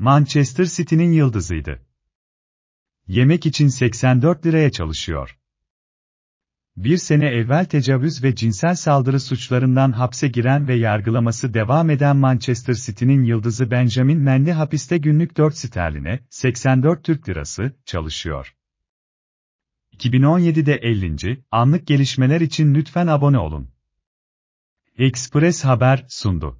Manchester City'nin yıldızıydı. Yemek için 84 liraya çalışıyor. Bir sene evvel tecavüz ve cinsel saldırı suçlarından hapse giren ve yargılaması devam eden Manchester City'nin yıldızı Benjamin Mendy hapiste günlük 4 sterline, 84 Türk lirası, çalışıyor. 2017'de 50. Anlık gelişmeler için lütfen abone olun. Express Haber sundu.